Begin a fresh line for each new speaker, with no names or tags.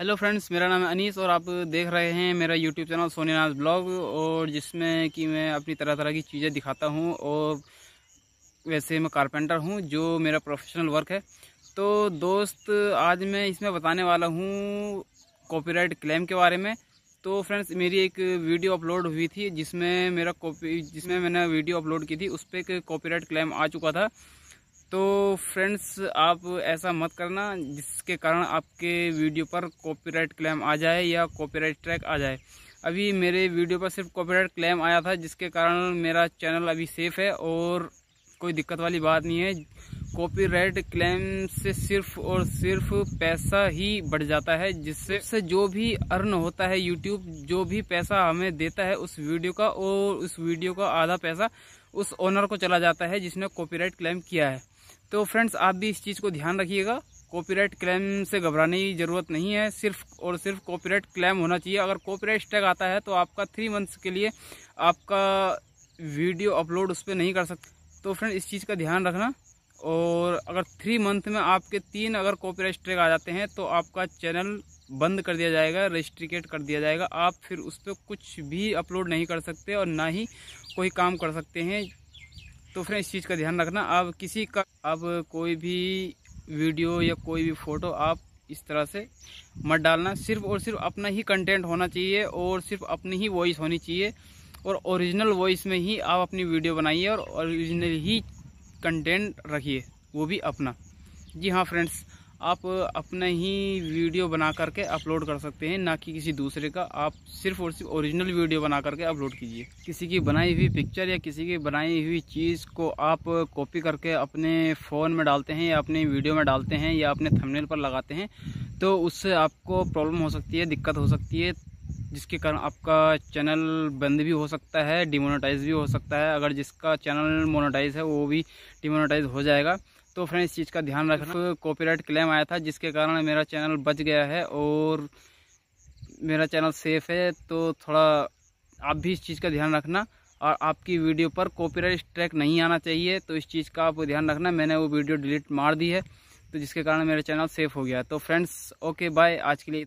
hello friends मेरा नाम है अनीस और आप देख रहे हैं मेरा यूट्यूब चैनल सोनीनाज ब्लॉग और जिसमें कि मैं अपनी तरह तरह की चीज़ें दिखाता हूं और वैसे मैं कारपेंटर हूं जो मेरा प्रोफेशनल वर्क है तो दोस्त आज मैं इसमें बताने वाला हूं कॉपीराइट क्लेम के बारे में तो फ्रेंड्स मेरी एक वीडियो अपलोड हुई थी जिसमें मेरा कॉपी जिसमें मैंने वीडियो अपलोड की थी उस पर एक कॉपी क्लेम आ चुका था तो फ्रेंड्स आप ऐसा मत करना जिसके कारण आपके वीडियो पर कॉपीराइट क्लेम आ जाए या कॉपीराइट ट्रैक आ जाए अभी मेरे वीडियो पर सिर्फ कॉपीराइट क्लेम आया था जिसके कारण मेरा चैनल अभी सेफ़ है और कोई दिक्कत वाली बात नहीं है कॉपीराइट क्लेम से सिर्फ और सिर्फ पैसा ही बढ़ जाता है जिससे जो भी अर्न होता है यूट्यूब जो भी पैसा हमें देता है उस वीडियो का और उस वीडियो का आधा पैसा उस ओनर को चला जाता है जिसने कॉपीराइट क्लेम किया है तो फ्रेंड्स आप भी इस चीज़ को ध्यान रखिएगा कॉपीराइट क्लेम से घबराने की ज़रूरत नहीं है सिर्फ और सिर्फ कॉपीराइट क्लेम होना चाहिए अगर कॉपीराइट स्टैग आता है तो आपका थ्री मंथ्स के लिए आपका वीडियो अपलोड उस पर नहीं कर सकते तो फ्रेंड्स इस चीज़ का ध्यान रखना और अगर थ्री मंथ में आपके तीन अगर कॉपीराइट स्ट्रेक आ जाते हैं तो आपका चैनल बंद कर दिया जाएगा रजिस्ट्रिकेट कर दिया जाएगा आप फिर उस पर कुछ भी अपलोड नहीं कर सकते और ना ही कोई काम कर सकते हैं तो फिर इस चीज़ का ध्यान रखना आप किसी का अब कोई भी वीडियो या कोई भी फ़ोटो आप इस तरह से मत डालना सिर्फ और सिर्फ अपना ही कंटेंट होना चाहिए और सिर्फ अपनी ही वॉइस होनी चाहिए और ओरिजिनल वॉइस में ही आप अपनी वीडियो बनाइए और ओरिजिनल ही कंटेंट रखिए वो भी अपना जी हाँ फ्रेंड्स आप अपना ही वीडियो बना करके अपलोड कर सकते हैं ना कि किसी दूसरे का आप सिर्फ और सिर्फ ओरिजिनल वीडियो बना करके अपलोड कीजिए किसी की बनाई हुई पिक्चर या किसी की बनाई हुई चीज़ को आप कॉपी करके अपने फ़ोन में डालते हैं या अपने वीडियो में डालते हैं या अपने थंबनेल पर लगाते हैं तो उससे आपको प्रॉब्लम हो सकती है दिक्कत हो सकती है जिसके कारण आपका चैनल बंद भी हो सकता है डिमोनेटाइज भी हो सकता है अगर जिसका चैनल मोनेटाइज है वो भी डिमोनेटाइज हो जाएगा तो फ्रेंड्स इस चीज़ का ध्यान रखना कॉपीराइट क्लेम आया था जिसके कारण मेरा चैनल बच गया है और मेरा चैनल सेफ़ है तो थोड़ा आप भी इस चीज़ का ध्यान रखना और आपकी वीडियो पर कॉपीराइट ट्रैक नहीं आना चाहिए तो इस चीज़ का आप ध्यान रखना मैंने वो वीडियो डिलीट मार दी है तो जिसके कारण मेरा चैनल सेफ़ हो गया तो फ्रेंड्स ओके बाय आज के लिए